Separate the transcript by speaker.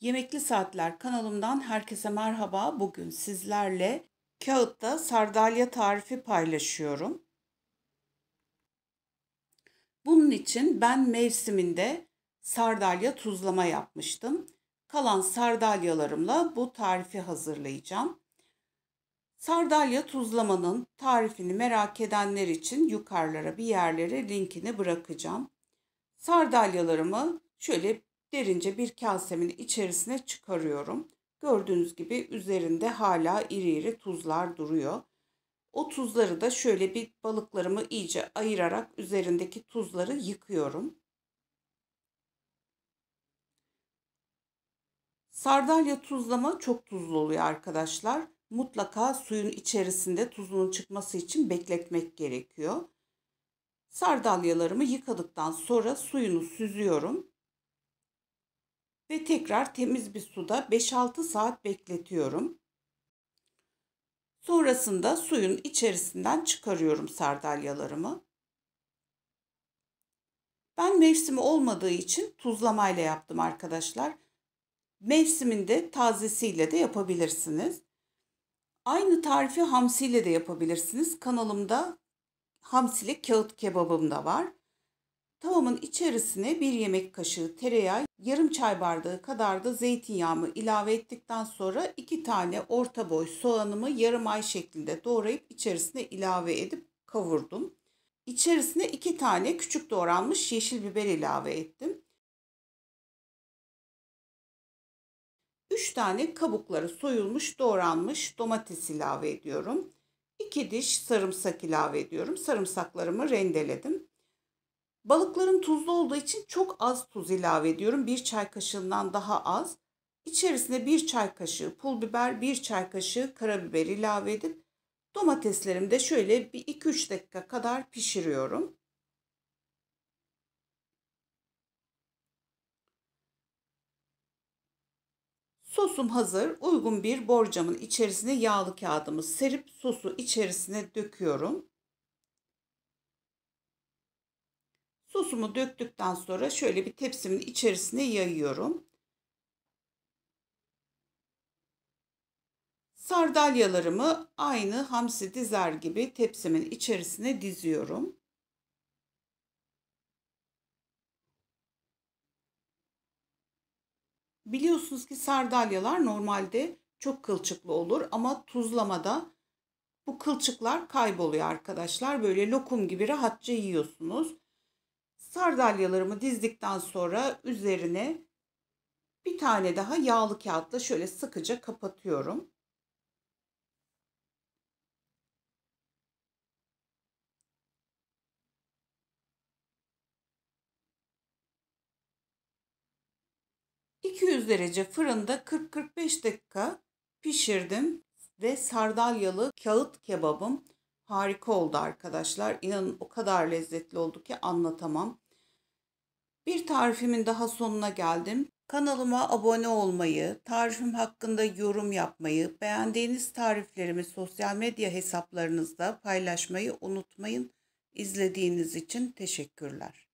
Speaker 1: Yemekli Saatler kanalımdan herkese merhaba. Bugün sizlerle kağıtta sardalya tarifi paylaşıyorum. Bunun için ben mevsiminde sardalya tuzlama yapmıştım. Kalan sardalyalarımla bu tarifi hazırlayacağım. Sardalya tuzlamanın tarifini merak edenler için yukarılara bir yerlere linkini bırakacağım. Sardalyalarımı şöyle derince bir kasemin içerisine çıkarıyorum. Gördüğünüz gibi üzerinde hala iri iri tuzlar duruyor. O tuzları da şöyle bir balıklarımı iyice ayırarak üzerindeki tuzları yıkıyorum. Sardalya tuzlama çok tuzlu oluyor arkadaşlar. Mutlaka suyun içerisinde tuzunun çıkması için bekletmek gerekiyor. Sardalyalarımı yıkadıktan sonra suyunu süzüyorum ve tekrar temiz bir suda 5-6 saat bekletiyorum. Sonrasında suyun içerisinden çıkarıyorum sardalyalarımı. Ben mevsimi olmadığı için tuzlamayla yaptım arkadaşlar. Mevsiminde tazesiyle de yapabilirsiniz. Aynı tarifi hamsiyle de yapabilirsiniz. Kanalımda hamsili kağıt kebabım da var. Tavamın içerisine bir yemek kaşığı tereyağı, yarım çay bardağı kadar da zeytinyağımı ilave ettikten sonra iki tane orta boy soğanımı yarım ay şeklinde doğrayıp içerisine ilave edip kavurdum. İçerisine iki tane küçük doğranmış yeşil biber ilave ettim. 3 tane kabukları soyulmuş doğranmış domates ilave ediyorum. 2 diş sarımsak ilave ediyorum. Sarımsaklarımı rendeledim. Balıkların tuzlu olduğu için çok az tuz ilave ediyorum. Bir çay kaşığından daha az. İçerisine bir çay kaşığı pul biber, bir çay kaşığı karabiber ilave edip domateslerimi de şöyle bir 2-3 dakika kadar pişiriyorum. Sosum hazır. Uygun bir borcamın içerisine yağlı kağıdımı serip sosu içerisine döküyorum. Sosumu döktükten sonra şöyle bir tepsimin içerisine yayıyorum. Sardalyalarımı aynı hamsi dizer gibi tepsimin içerisine diziyorum. Biliyorsunuz ki sardalyalar normalde çok kılçıklı olur ama tuzlamada bu kılçıklar kayboluyor arkadaşlar. Böyle lokum gibi rahatça yiyorsunuz sardalyalarımı dizdikten sonra üzerine bir tane daha yağlı kağıtla şöyle sıkıca kapatıyorum. ...200 derece fırında 40-45 dakika pişirdim ve sardalyalı kağıt kebabım harika oldu arkadaşlar. İnanın o kadar lezzetli oldu ki anlatamam. Bir tarifimin daha sonuna geldim. Kanalıma abone olmayı, tarifim hakkında yorum yapmayı, beğendiğiniz tariflerimi sosyal medya hesaplarınızda paylaşmayı unutmayın. İzlediğiniz için teşekkürler.